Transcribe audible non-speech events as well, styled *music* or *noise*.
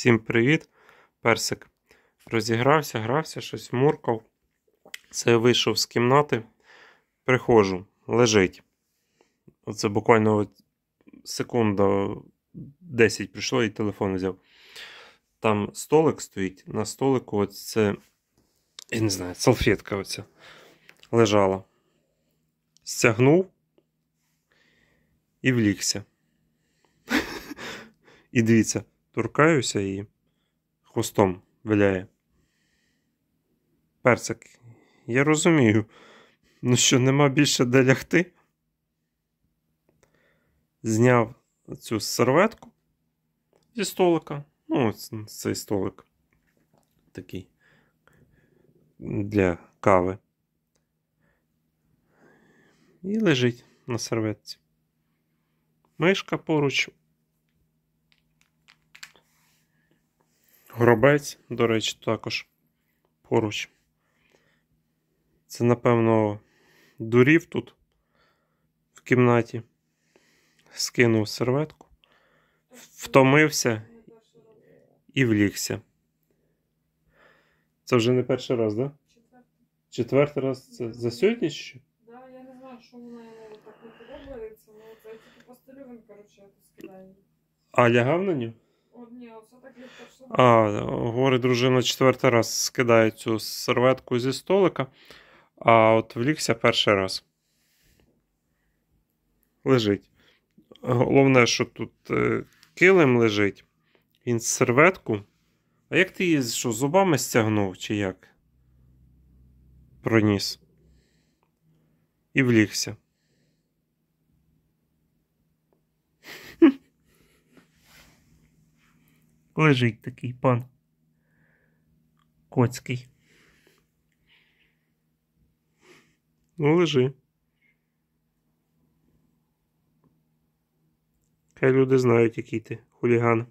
Всім привіт, персик. Розігрався, грався, щось муркав. Це вийшов з кімнати. Приходжу, лежить. Оце буквально секунда 10 прийшло і телефон взяв. Там столик стоїть, на столику це, я не знаю, салфетка оця лежала. Стягнув і влігся. *laughs* І дивіться, торкаюся і хвостом виляє. Персик, я розумію, ну що нема більше де лягти. Зняв цю серветку зі столика. Ну, ось цей столик такий для кави. І лежить на серветці. Мишка поруч Гробець, до речі, також поруч. Це, напевно, дурів тут в кімнаті. Скинув серветку, втомився і влігся. Це вже не перший раз, так? Да? Четвертий раз це за сьогодні ще? Так, я не знаю, що вона йому так не подобається, але ну, це тільки постелювань, коротше, скидає. А лягав на нього? А, Говорить дружина четвертий раз скидає цю серветку зі столика, а от влігся перший раз. Лежить. Головне, що тут е, килим лежить. Він серветку. А як ти її що, зубами стягнув, чи як? Проніс. І влігся. Лежить такий пан Коцький. Ну, лежи. Хай люди знають, який ти хуліган.